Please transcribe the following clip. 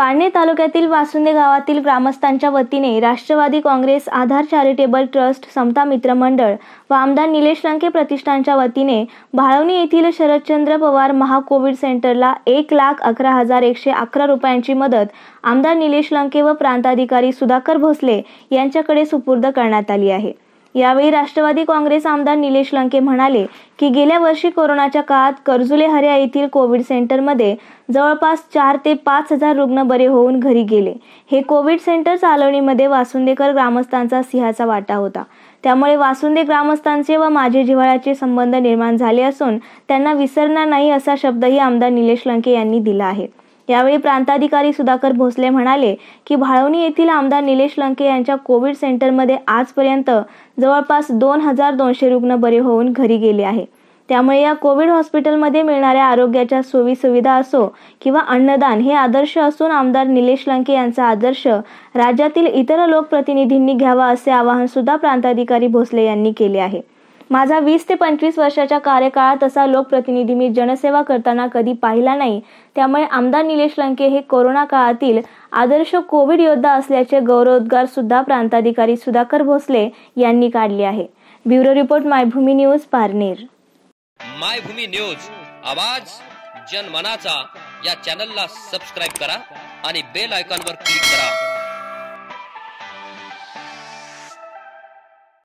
पाळणे तालुक्यातील वासुंदे गावातील ग्रामस्थांच्या वतीने राष्ट्रवादी काँग्रेस आधार चॅरिटेबल ट्रस्ट समता मित्र मंडळ व आमदार निलेश लंके प्रतिष्ठानच्या वतीने भाळवणी येथील शरदचंद्र पवार महाकोविड सेंटरला एक लाख अकरा हजार एकशे अकरा रुपयांची मदत आमदार निलेश लंके व प्रांताधिकारी सुधाकर भोसले यांच्याकडे सुपूर्द करण्यात आली आहे यावेळी राष्ट्रवादी काँग्रेस आमदार निलेश लंके म्हणाले की गेल्या वर्षी कोरोनाच्या काळात कर्जुले हर्या येथील कोविड सेंटरमध्ये जवळपास चार ते पाच हजार रुग्ण बरे होऊन घरी गेले हे कोविड सेंटर चालवणीमध्ये वासुंदेकर ग्रामस्थांचा सिंहाचा वाटा होता त्यामुळे वासुंदे ग्रामस्थांचे व माझे जिव्हाळ्याचे संबंध निर्माण झाले असून त्यांना विसरणार नाही असा शब्दही आमदार निलेश लंके यांनी दिला आहे यावेळी प्रांताधिकारी सुधाकर भोसले म्हणाले की भाळवणी येथील आमदार निलेश लंके यांच्या कोविड सेंटरमध्ये आजपर्यंत जवळपास दोन हजार दोनशे रुग्ण बरे होऊन घरी गेले आहे त्यामुळे या कोविड हॉस्पिटलमध्ये मिळणाऱ्या आरोग्याच्या सोयी सुविधा असो किंवा अन्नदान हे आदर्श असून आमदार निलेश लंके यांचा आदर्श राज्यातील इतर लोकप्रतिनिधींनी घ्यावा असे आवाहन सुद्धा प्रांताधिकारी भोसले यांनी केले आहे माझा वीस ते पंचवीस वर्षाच्या कार्यकाळात असा लोकप्रतिनिधी मी जनसेवा करताना कधी पाहिला नाही त्यामुळे आमदार निलेश लंके हे कोरोना काळातील आदर्श कोविड योद्धा असल्याचे गौरवोद्गार सुद्धा प्रांताधिकारी सुधाकर भोसले यांनी काढले आहे bureau report Maybhumi news Parner Maybhumi news आवाज जनमनाचा या चॅनलला सबस्क्राईब करा आणि बेल आयकॉनवर क्लिक करा